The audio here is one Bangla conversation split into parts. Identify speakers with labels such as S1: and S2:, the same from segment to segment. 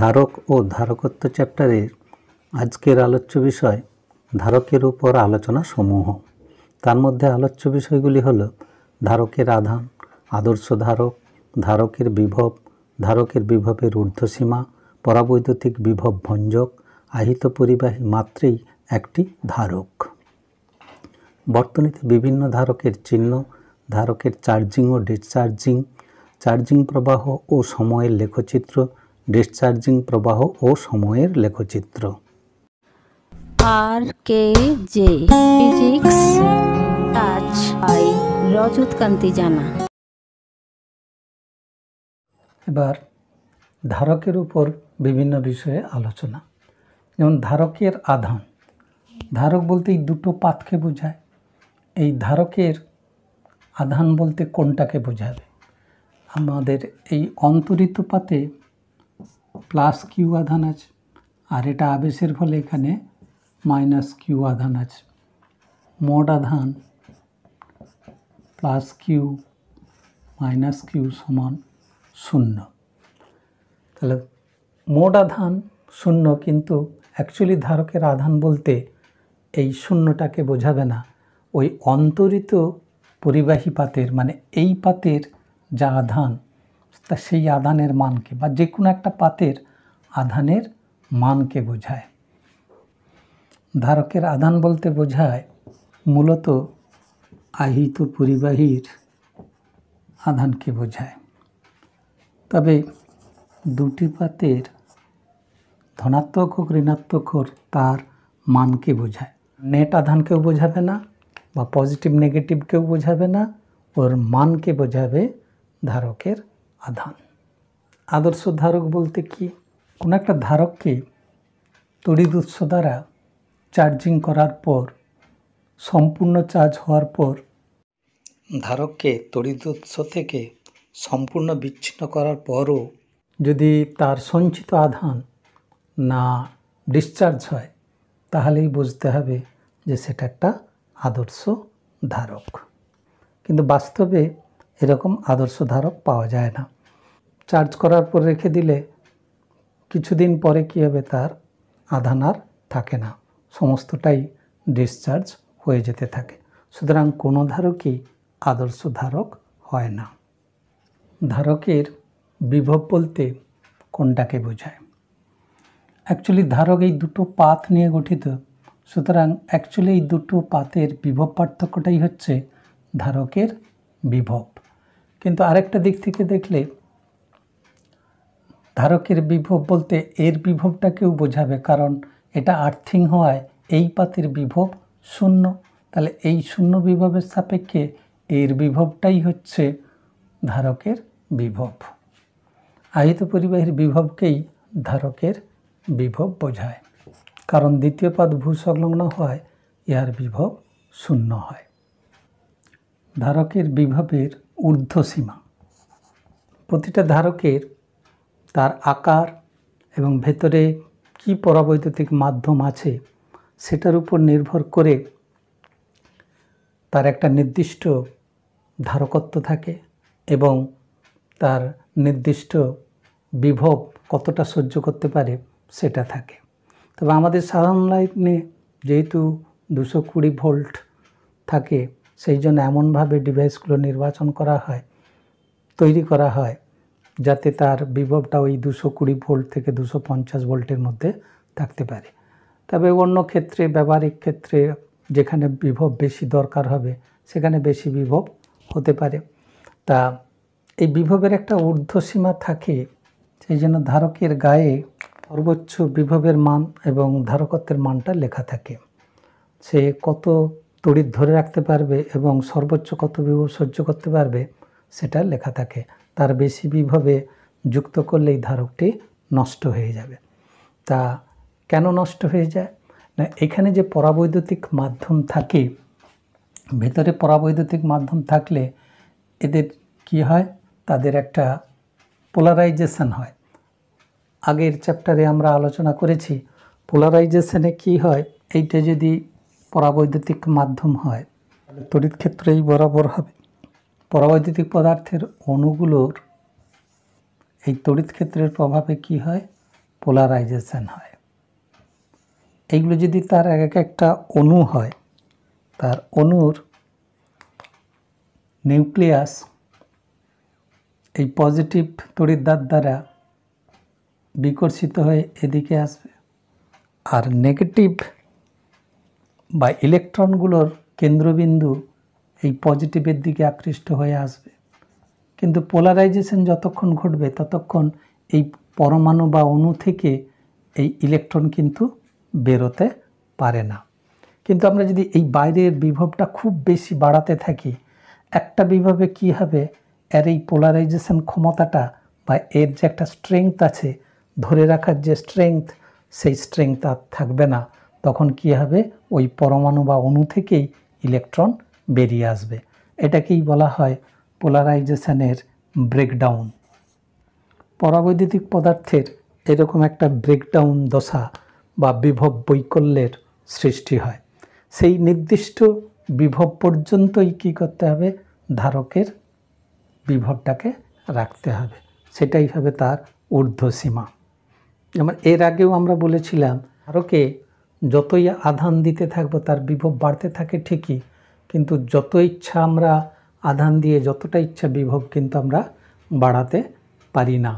S1: ধারক ও ধারকত্ব চ্যাপ্টারে আজকের আলোচ্য বিষয় ধারকের উপর আলোচনা সমূহ তার মধ্যে আলোচ্য বিষয়গুলি হল ধারকের আধান আদর্শ ধারক ধারকের বিভব ধারকের বিভবের ঊর্ধ্বসীমা পরাবৈদ্যুতিক বিভব ভঞ্জক আহিত পরিবাহী মাত্রেই একটি ধারক বর্তনীতে বিভিন্ন ধারকের চিহ্ন ধারকের চার্জিং ও ডিসচার্জিং চার্জিং প্রবাহ ও সময়ের লেখচিত্র ডিসচার্জিং প্রবাহ ও সময়ের লেখচিত্র R K J physics touch I Rajat Kanti Jana এবার ধারকের উপর বিভিন্ন বিষয়ে আলোচনা যেমন ধারকের আধান ধারক বলতে এই দুটো পাতকে বোঝায় এই ধারকের আধান বলতে কোনটাকে বোঝাবে আমাদের এই অন্তরিত পাতে প্লাস কিউ আধান আছে আর এটা আবেশের ফলে এখানে মাইনাস কিউ আধান আছে মোট আধান প্লাস কিউ মাইনাস কিউ সমান শূন্য তাহলে মোট আধান শূন্য কিন্তু অ্যাকচুয়ালি ধারকের আধান বলতে এই শূন্যটাকে বোঝাবে না ওই অন্তরিত পরিবাহী পাতের মানে এই পাতের যা আধান তা সেই আধানের মানকে বা যে কোনো একটা পাতের আধানের মানকে বোঝায় ধারকের আধান বলতে বোঝায় মূলত আহিত পরিবাহীর আধানকে বোঝায় তবে দুটি পাতের ধনাত্মক হোক ঋণাত্মক হোক তার মানকে বোঝায় নেট আধানকেও বোঝাবে না বা পজিটিভ নেগেটিভকেও বোঝাবে না ওর মানকে বোঝাবে ধারকের আধান আদর্শ ধারক বলতে কি কোনো একটা ধারককে তড়িৎ উৎস দ্বারা চার্জিং করার পর সম্পূর্ণ চার্জ হওয়ার পর ধারককে তড়িৎ উৎস থেকে সম্পূর্ণ বিচ্ছিন্ন করার পরও যদি তার সঞ্চিত আধান না ডিসচার্জ হয় তাহলেই বুঝতে হবে যে সেটা একটা আদর্শ ধারক কিন্তু বাস্তবে এরকম আদর্শ ধারক পাওয়া যায় না চার্জ করার পর রেখে দিলে কিছুদিন পরে কী হবে তার আধান আর থাকে না সমস্তটাই ডিসচার্জ হয়ে যেতে থাকে সুতরাং কোনো ধারকই আদর্শ ধারক হয় না ধারকের বিভব বলতে কোনটাকে বোঝায় অ্যাকচুয়ালি ধারক এই দুটো পাত নিয়ে গঠিত সুতরাং অ্যাকচুয়ালি এই দুটো পাতের বিভব পার্থক্যটাই হচ্ছে ধারকের বিভব কিন্তু আরেকটা দিক থেকে দেখলে ধারকের বিভব বলতে এর বিভবটাকেও বোঝাবে কারণ এটা আর্থিং হওয়ায় এই পাতের বিভব শূন্য তাহলে এই শূন্য বিভবের সাপেক্ষে এর বিভবটাই হচ্ছে ধারকের বিভব আহিত পরিবাহীর বিভবকেই ধারকের বিভব বোঝায় কারণ দ্বিতীয় ভূ ভূসংলগ্ন হয় ইহার বিভব শূন্য হয় ধারকের বিভবের ঊর্ধ্বসীমা প্রতিটা ধারকের তার আকার এবং ভেতরে কি পরাবৈদ্যুতিক মাধ্যম আছে সেটার উপর নির্ভর করে তার একটা নির্দিষ্ট ধারকত্ব থাকে এবং তার নির্দিষ্ট বিভব কতটা সহ্য করতে পারে সেটা থাকে তবে আমাদের সাধারণ লাইনে যেহেতু দুশো কুড়ি ভোল্ট থাকে সেই জন্য এমনভাবে ডিভাইসগুলো নির্বাচন করা হয় তৈরি করা হয় যাতে তার বিভবটা ওই দুশো কুড়ি ভোল্ট থেকে দুশো পঞ্চাশ ভোল্টের মধ্যে থাকতে পারে তবে অন্য ক্ষেত্রে ব্যবহারিক ক্ষেত্রে যেখানে বিভব বেশি দরকার হবে সেখানে বেশি বিভব হতে পারে তা এই বিভবের একটা ঊর্ধ্বসীমা থাকে সেই জন্য ধারকের গায়ে সর্বোচ্চ বিভবের মান এবং ধারকত্বের মানটা লেখা থাকে সে কত তড়িৎ ধরে রাখতে পারবে এবং সর্বোচ্চ কত বিভব সহ্য করতে পারবে সেটা লেখা থাকে তার বেশি বিভাবে যুক্ত করলেই ধারকটি নষ্ট হয়ে যাবে তা কেন নষ্ট হয়ে যায় না এখানে যে পরাবৈদ্যুতিক মাধ্যম থাকে ভেতরে পরাবৈদ্যুতিক মাধ্যম থাকলে এদের কি হয় তাদের একটা পোলারাইজেশান হয় আগের চ্যাপ্টারে আমরা আলোচনা করেছি পোলারাইজেশানে কি হয় এইটা যদি পরাবৈদ্যুতিক মাধ্যম হয় তড়িৎ ক্ষেত্রেই বরাবর হবে পরাবৈদ্যুতিক পদার্থের অণুগুলোর এই তড়িৎ ক্ষেত্রের প্রভাবে কি হয় পোলারাইজেশন হয় এইগুলো যদি তার এক এক একটা অণু হয় তার অণুর নিউক্লিয়াস এই পজিটিভ তড়িদ্দার দ্বারা বিকর্ষিত হয়ে এদিকে আসবে আর নেগেটিভ বা ইলেকট্রনগুলোর কেন্দ্রবিন্দু এই পজিটিভের দিকে আকৃষ্ট হয়ে আসবে কিন্তু পোলারাইজেশন যতক্ষণ ঘটবে ততক্ষণ এই পরমাণু বা অণু থেকে এই ইলেকট্রন কিন্তু বেরোতে পারে না কিন্তু আমরা যদি এই বাইরের বিভবটা খুব বেশি বাড়াতে থাকি একটা বিভবে কি হবে এর এই পোলারাইজেশন ক্ষমতাটা বা এর যে একটা স্ট্রেংথ আছে ধরে রাখার যে স্ট্রেংথ সেই স্ট্রেংথ আর থাকবে না তখন কি হবে ওই পরমাণু বা অণু থেকেই ইলেকট্রন বেরিয়ে আসবে এটাকেই বলা হয় পোলারাইজেশনের ব্রেকডাউন পরাবৈদ্যুতিক পদার্থের এরকম একটা ব্রেকডাউন দশা বা বিভব বৈকল্যের সৃষ্টি হয় সেই নির্দিষ্ট বিভব পর্যন্তই কী করতে হবে ধারকের বিভবটাকে রাখতে হবে সেটাই হবে তার ঊর্ধ্বসীমা যেমন এর আগেও আমরা বলেছিলাম ধারকে যতই আধান দিতে থাকবো তার বিভব বাড়তে থাকে ঠিকই কিন্তু যত ইচ্ছা আমরা আধান দিয়ে যতটা ইচ্ছা বিভব কিন্তু আমরা বাড়াতে পারি না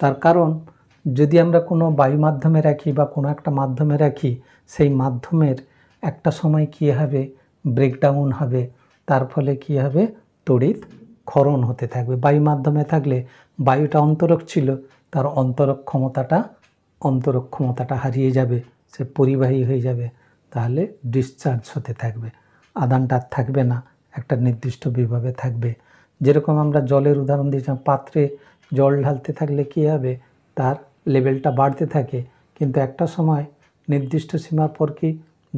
S1: তার কারণ যদি আমরা কোনো বায়ু মাধ্যমে রাখি বা কোনো একটা মাধ্যমে রাখি সেই মাধ্যমের একটা সময় কী হবে ব্রেকডাউন হবে তার ফলে কি হবে তড়িৎ ক্ষরণ হতে থাকবে বায়ু মাধ্যমে থাকলে বায়ুটা অন্তরক ছিল তার অন্তরক ক্ষমতাটা অন্তরক ক্ষমতাটা হারিয়ে যাবে সে পরিবাহী হয়ে যাবে তাহলে ডিসচার্জ হতে থাকবে আদানটা থাকবে না একটা নির্দিষ্ট বিভাবে থাকবে যেরকম আমরা জলের উদাহরণ দিয়েছিলাম পাত্রে জল ঢালতে থাকলে কী হবে তার লেভেলটা বাড়তে থাকে কিন্তু একটা সময় নির্দিষ্ট সীমার পর কি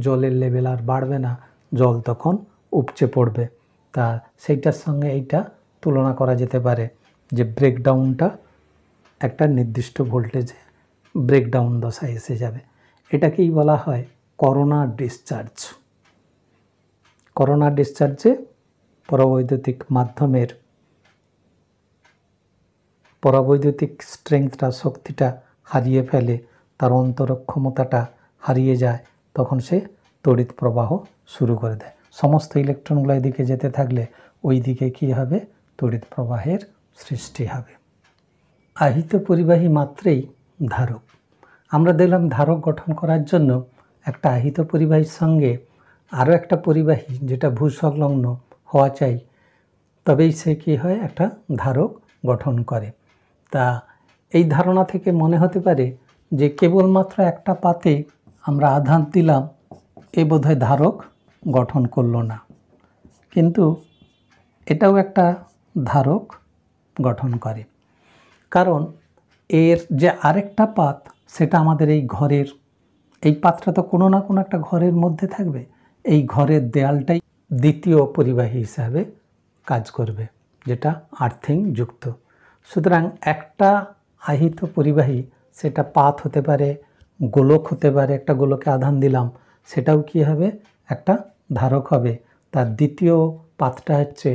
S1: জলের লেভেল আর বাড়বে না জল তখন উপচে পড়বে তা সেইটার সঙ্গে এইটা তুলনা করা যেতে পারে যে ব্রেকডাউনটা একটা নির্দিষ্ট ভোল্টেজে ব্রেকডাউন দশায় এসে যাবে এটাকেই বলা হয় করোনা ডিসচার্জ করোনা ডিসচার্জে পরবৈদ্যুতিক মাধ্যমের পরাবৈদ্যুতিক স্ট্রেংথটা শক্তিটা হারিয়ে ফেলে তার অন্তর ক্ষমতাটা হারিয়ে যায় তখন সে তড়িৎ প্রবাহ শুরু করে দেয় সমস্ত ইলেকট্রনগুলো এদিকে যেতে থাকলে ওই দিকে কী হবে তড়িৎ প্রবাহের সৃষ্টি হবে আহিত পরিবাহী মাত্রেই ধারক আমরা দেখলাম ধারক গঠন করার জন্য একটা আহিত পরিবাহীর সঙ্গে আরও একটা পরিবাহী যেটা ভূসংলগ্ন হওয়া চাই তবেই সে কী হয় একটা ধারক গঠন করে তা এই ধারণা থেকে মনে হতে পারে যে কেবলমাত্র একটা পাতে আমরা আধান দিলাম এ বোধহয় ধারক গঠন করল না কিন্তু এটাও একটা ধারক গঠন করে কারণ এর যে আরেকটা পাত সেটা আমাদের এই ঘরের এই পাত্রটা তো কোনো না কোনো একটা ঘরের মধ্যে থাকবে এই ঘরের দেয়ালটাই দ্বিতীয় পরিবাহী হিসাবে কাজ করবে যেটা আর্থিং যুক্ত সুতরাং একটা আহিত পরিবাহী সেটা পাত হতে পারে গোলক হতে পারে একটা গোলকে আধান দিলাম সেটাও কি হবে একটা ধারক হবে তার দ্বিতীয় পাতটা হচ্ছে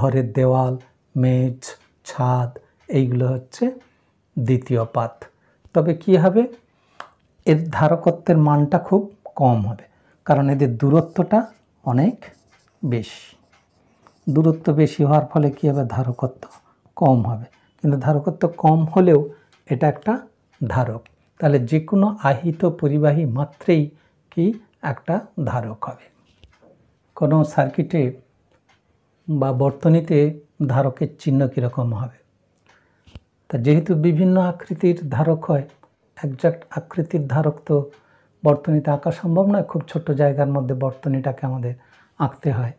S1: ঘরের দেওয়াল মেঝ ছাদ এইগুলো হচ্ছে দ্বিতীয় পাত তবে কি হবে এর ধারকত্বের মানটা খুব কম হবে কারণ এদের দূরত্বটা অনেক বেশি দূরত্ব বেশি হওয়ার ফলে কী হবে ধারকত্ব কম হবে কিন্তু ধারকত্ব কম হলেও এটা একটা ধারক তাহলে যে কোনো আহিত পরিবাহী মাত্রেই কি একটা ধারক হবে কোনো সার্কিটে বা বর্তনীতে ধারকের চিহ্ন কীরকম হবে তা যেহেতু বিভিন্ন আকৃতির ধারক হয় একজাক্ট আকৃতির ধারক তো বর্তনীতে আঁকা সম্ভব নয় খুব ছোট্ট জায়গার মধ্যে বর্তনীটাকে আমাদের আঁকতে হয়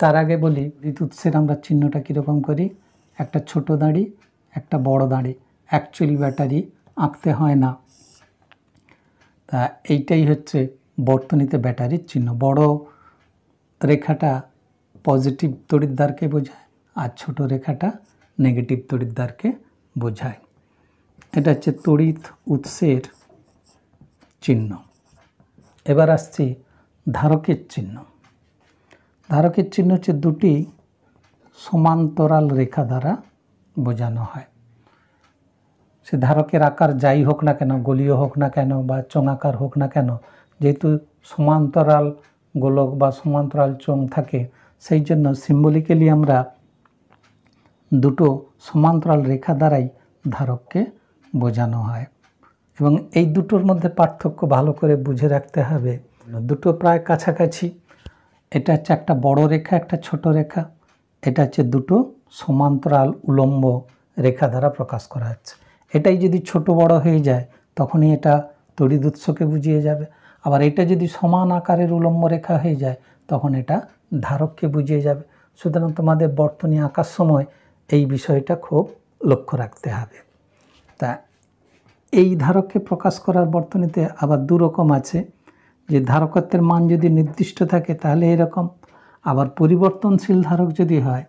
S1: তার আগে বলি ঋতুৎসের আমরা চিহ্নটা কীরকম করি একটা ছোট দাঁড়ি একটা বড় দাঁড়ি অ্যাকচুয়াল ব্যাটারি আঁকতে হয় না তা এইটাই হচ্ছে বর্তনীতে ব্যাটারির চিহ্ন বড় রেখাটা পজিটিভ তড়িদ্দারকে বোঝায় আর ছোট রেখাটা নেগেটিভ তড়িদ্দারকে বোঝায় এটা হচ্ছে তড়িৎ উৎসের চিহ্ন এবার আসছি ধারকের চিহ্ন ধারকের চিহ্ন হচ্ছে দুটি সমান্তরাল রেখা দ্বারা বোঝানো হয় সে ধারকের আকার যাই হোক না কেন গলীয় হোক না কেন বা চোঙাকার হোক না কেন যেহেতু সমান্তরাল গোলক বা সমান্তরাল চোং থাকে সেই জন্য সিম্বলিক্যালি আমরা দুটো সমান্তরাল রেখা দ্বারাই ধারককে বোঝানো হয় এবং এই দুটোর মধ্যে পার্থক্য ভালো করে বুঝে রাখতে হবে দুটো প্রায় কাছাকাছি এটা হচ্ছে একটা বড় রেখা একটা ছোট রেখা এটা হচ্ছে দুটো সমান্তরাল উলম্ব রেখা দ্বারা প্রকাশ করা হচ্ছে এটাই যদি ছোট বড় হয়ে যায় তখনই এটা উৎসকে বুঝিয়ে যাবে আবার এটা যদি সমান আকারের উলম্ব রেখা হয়ে যায় তখন এটা ধারককে বুঝিয়ে যাবে সুতরাং তোমাদের বর্তনী আঁকার সময় এই বিষয়টা খুব লক্ষ্য রাখতে হবে তা এই ধারককে প্রকাশ করার বর্তনীতে আবার দুরকম আছে যে ধারকত্বের মান যদি নির্দিষ্ট থাকে তাহলে এরকম আবার পরিবর্তনশীল ধারক যদি হয়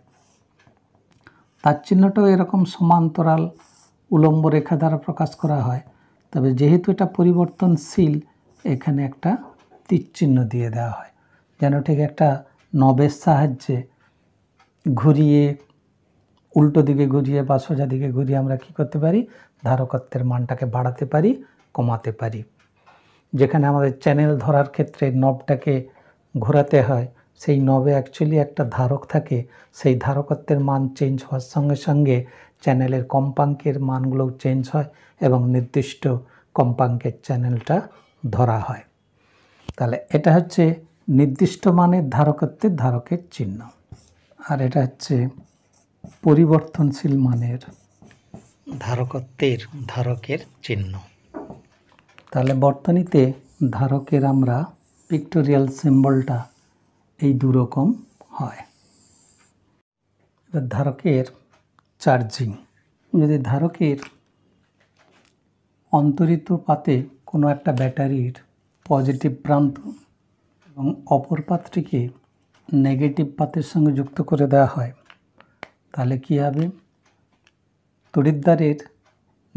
S1: তার চিহ্নটাও এরকম সমান্তরাল উলম্ব রেখা দ্বারা প্রকাশ করা হয় তবে যেহেতু এটা পরিবর্তনশীল এখানে একটা তীরচিহ্ন দিয়ে দেওয়া হয় যেন ঠিক একটা নবের সাহায্যে ঘুরিয়ে উল্টো দিকে ঘুরিয়ে বা সোজা দিকে ঘুরিয়ে আমরা কি করতে পারি ধারকত্বের মানটাকে বাড়াতে পারি কমাতে পারি যেখানে আমাদের চ্যানেল ধরার ক্ষেত্রে নবটাকে ঘোরাতে হয় সেই নবে অ্যাকচুয়ালি একটা ধারক থাকে সেই ধারকত্বের মান চেঞ্জ হওয়ার সঙ্গে সঙ্গে চ্যানেলের কম্পাঙ্কের মানগুলোও চেঞ্জ হয় এবং নির্দিষ্ট কম্পাঙ্কের চ্যানেলটা ধরা হয় তাহলে এটা হচ্ছে নির্দিষ্ট মানের ধারকত্বের ধারকের চিহ্ন আর এটা হচ্ছে পরিবর্তনশীল মানের ধারকত্বের ধারকের চিহ্ন তাহলে বর্তনীতে ধারকের আমরা পিক্টোরিয়াল সিম্বলটা এই দুরকম হয় ধারকের চার্জিং যদি ধারকের অন্তরিত পাতে কোনো একটা ব্যাটারির পজিটিভ প্রান্ত এবং অপর পাত্রটিকে নেগেটিভ পাতের সঙ্গে যুক্ত করে দেওয়া হয় তাহলে কি হবে তড়িদ্দারের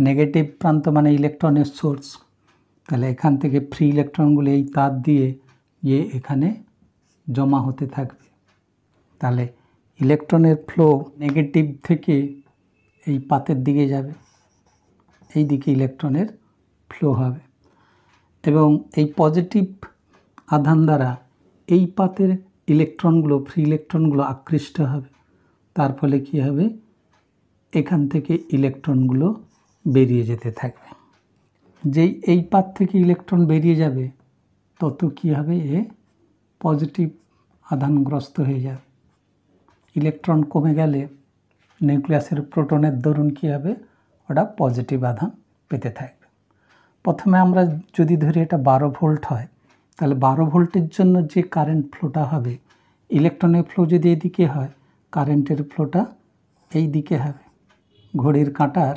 S1: নেগেটিভ প্রান্ত মানে ইলেকট্রনের সোর্স তাহলে এখান থেকে ফ্রি ইলেকট্রনগুলো এই তার দিয়ে গিয়ে এখানে জমা হতে থাকবে তাহলে ইলেকট্রনের ফ্লো নেগেটিভ থেকে এই পাতের দিকে যাবে এই দিকে ইলেকট্রনের ফ্লো হবে এবং এই পজিটিভ আধান দ্বারা এই পাতের ইলেকট্রনগুলো ফ্রি ইলেকট্রনগুলো আকৃষ্ট হবে তার ফলে কী হবে এখান থেকে ইলেকট্রনগুলো বেরিয়ে যেতে থাকবে যেই এই পাত থেকে ইলেকট্রন বেরিয়ে যাবে তত কী হবে এ পজিটিভ আধানগ্রস্ত হয়ে যাবে ইলেকট্রন কমে গেলে নিউক্লিয়াসের প্রোটনের দরুন কী হবে ওটা পজিটিভ আধান পেতে থাকবে প্রথমে আমরা যদি ধরি এটা বারো ভোল্ট হয় তাহলে বারো ভোল্টের জন্য যে কারেন্ট ফ্লোটা হবে ইলেকট্রনের ফ্লো যদি এদিকে হয় কারেন্টের ফ্লোটা এই দিকে হবে ঘড়ির কাঁটার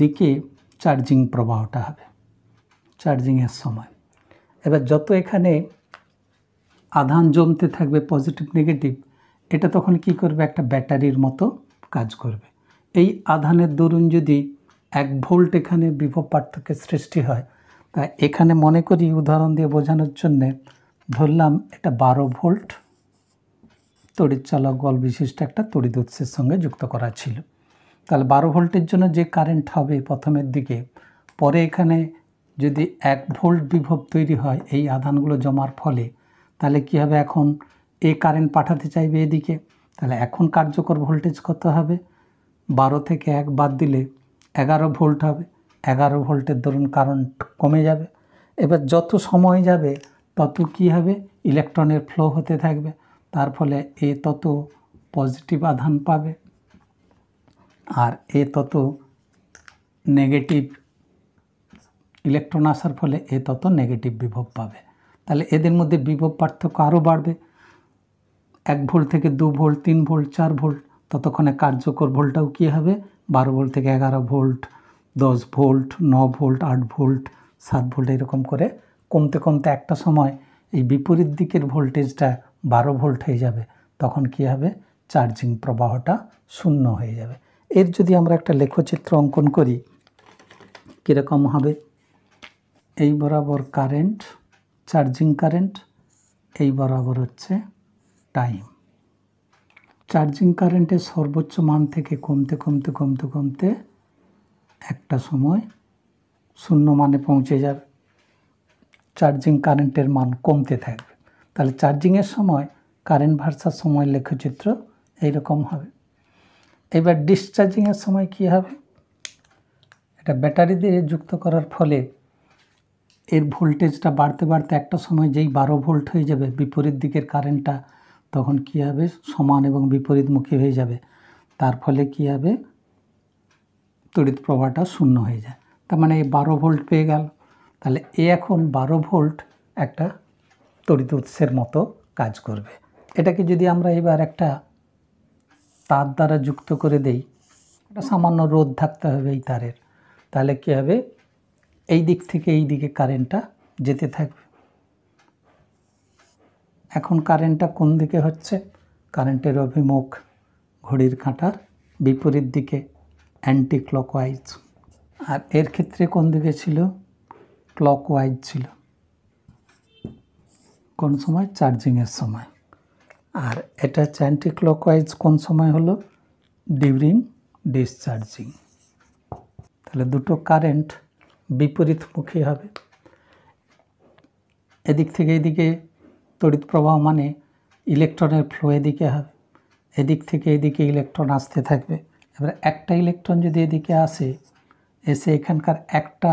S1: দিকে চার্জিং প্রবাহটা হবে চার্জিংয়ের সময় এবার যত এখানে আধান জমতে থাকবে পজিটিভ নেগেটিভ এটা তখন কি করবে একটা ব্যাটারির মতো কাজ করবে এই আধানের দরুন যদি এক ভোল্ট এখানে বিভব পার্থক্যের সৃষ্টি হয় তা এখানে মনে করি উদাহরণ দিয়ে বোঝানোর জন্যে ধরলাম এটা বারো ভোল্ট তড়িৎচালক বল বিশিষ্ট একটা তড়িদুৎসের সঙ্গে যুক্ত করা ছিল তাহলে বারো ভোল্টের জন্য যে কারেন্ট হবে প্রথমের দিকে পরে এখানে যদি এক ভোল্ট বিভব তৈরি হয় এই আধানগুলো জমার ফলে তাহলে কী হবে এখন এ কারেন্ট পাঠাতে চাইবে এদিকে তাহলে এখন কার্যকর ভোল্টেজ কত হবে বারো থেকে এক বাদ দিলে এগারো ভোল্ট হবে এগারো ভোল্টের ধরুন কারেন্ট কমে যাবে এবার যত সময় যাবে তত কি হবে ইলেকট্রনের ফ্লো হতে থাকবে তার ফলে এ তত পজিটিভ আধান পাবে আর এ তত নেগেটিভ ইলেকট্রন আসার ফলে এ তত নেগেটিভ বিভব পাবে তাহলে এদের মধ্যে বিভব পার্থক্য আরও বাড়বে এক ভোল্ট থেকে দু ভোল্ট তিন ভোল্ট চার ভোল্ট ততক্ষণে কার্যকর ভোল্টটাও কী হবে বারো ভোল্ট থেকে এগারো ভোল্ট দশ ভোল্ট ন ভোল্ট আট ভোল্ট সাত ভোল্ট এরকম করে কমতে কমতে একটা সময় এই বিপরীত দিকের ভোল্টেজটা বারো ভোল্ট হয়ে যাবে তখন কি হবে চার্জিং প্রবাহটা শূন্য হয়ে যাবে এর যদি আমরা একটা লেখচিত্র অঙ্কন করি কীরকম হবে এই বরাবর কারেন্ট চার্জিং কারেন্ট এই বরাবর হচ্ছে টাইম চার্জিং কারেন্টের সর্বোচ্চ মান থেকে কমতে কমতে কমতে কমতে একটা সময় শূন্য মানে পৌঁছে যাবে চার্জিং কারেন্টের মান কমতে থাকবে তাহলে চার্জিংয়ের সময় কারেন্ট ভার্সার সময় লেখচিত্র এইরকম হবে এবার ডিসচার্জিংয়ের সময় কি হবে এটা ব্যাটারি দিয়ে যুক্ত করার ফলে এর ভোল্টেজটা বাড়তে বাড়তে একটা সময় যেই বারো ভোল্ট হয়ে যাবে বিপরীত দিকের কারেন্টটা তখন কি হবে সমান এবং বিপরীতমুখী হয়ে যাবে তার ফলে কি হবে তড়িৎ প্রবাহটা শূন্য হয়ে যায় তার মানে এই বারো ভোল্ট পেয়ে গেল তাহলে এ এখন বারো ভোল্ট একটা তড়িৎ উৎসের মতো কাজ করবে এটাকে যদি আমরা এবার একটা তার দ্বারা যুক্ত করে দেই একটা সামান্য রোধ থাকতে হবে এই তারের তাহলে কী হবে এই দিক থেকে এই দিকে কারেন্টটা যেতে থাকবে এখন কারেন্টটা কোন দিকে হচ্ছে কারেন্টের অভিমুখ ঘড়ির কাঁটার বিপরীত দিকে অ্যান্টি ক্লকওয়াইজ আর এর ক্ষেত্রে কোন দিকে ছিল ক্লকওয়াইজ ছিল কোন সময় চার্জিংয়ের সময় আর এটা চ্যান্টি ক্লকওয়াইজ কোন সময় হলো ডিউরিং ডিসচার্জিং তাহলে দুটো কারেন্ট বিপরীতমুখী হবে এদিক থেকে এদিকে তড়িৎ প্রবাহ মানে ইলেকট্রনের ফ্লো এদিকে হবে এদিক থেকে এদিকে ইলেকট্রন আসতে থাকবে এবার একটা ইলেকট্রন যদি এদিকে আসে এসে এখানকার একটা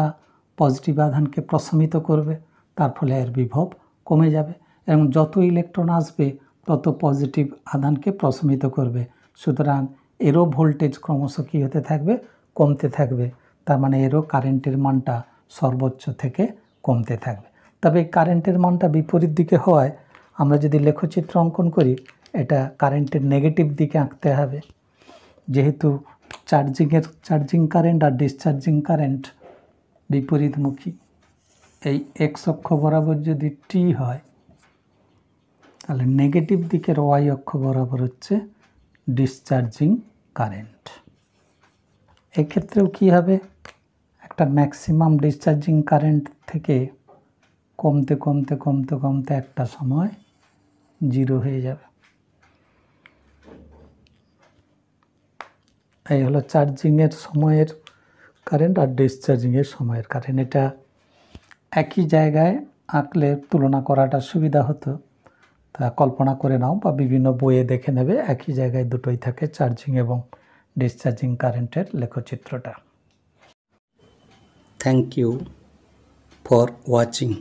S1: পজিটিভ আধানকে প্রশমিত করবে তার ফলে এর বিভব কমে যাবে এবং যত ইলেকট্রন আসবে তত পজিটিভ আধানকে প্রশমিত করবে সুতরাং এরও ভোল্টেজ ক্রমশ কী হতে থাকবে কমতে থাকবে তার মানে এরও কারেন্টের মানটা সর্বোচ্চ থেকে কমতে থাকবে তবে কারেন্টের মানটা বিপরীত দিকে হওয়ায় আমরা যদি লেখচিত্র অঙ্কন করি এটা কারেন্টের নেগেটিভ দিকে আঁকতে হবে যেহেতু চার্জিংয়ের চার্জিং কারেন্ট আর ডিসচার্জিং কারেন্ট বিপরীতমুখী এই এক্স অক্ষ বরাবর যদি টি হয় তাহলে নেগেটিভ দিকের ওয়াই অক্ষ বরাবর হচ্ছে ডিসচার্জিং কারেন্ট এক্ষেত্রেও কী হবে একটা ম্যাক্সিমাম ডিসচার্জিং কারেন্ট থেকে কমতে কমতে কমতে কমতে একটা সময় জিরো হয়ে যাবে এই হলো চার্জিংয়ের সময়ের কারেন্ট আর ডিসচার্জিংয়ের সময়ের কারেন্ট এটা একই জায়গায় আঁকলে তুলনা করাটা সুবিধা হতো তা কল্পনা করে নাও বা বিভিন্ন বইয়ে দেখে নেবে একই জায়গায় দুটোই থাকে চার্জিং এবং ডিসচার্জিং কারেন্টের লেখচিত্রটা থ্যাংক ইউ ফর ওয়াচিং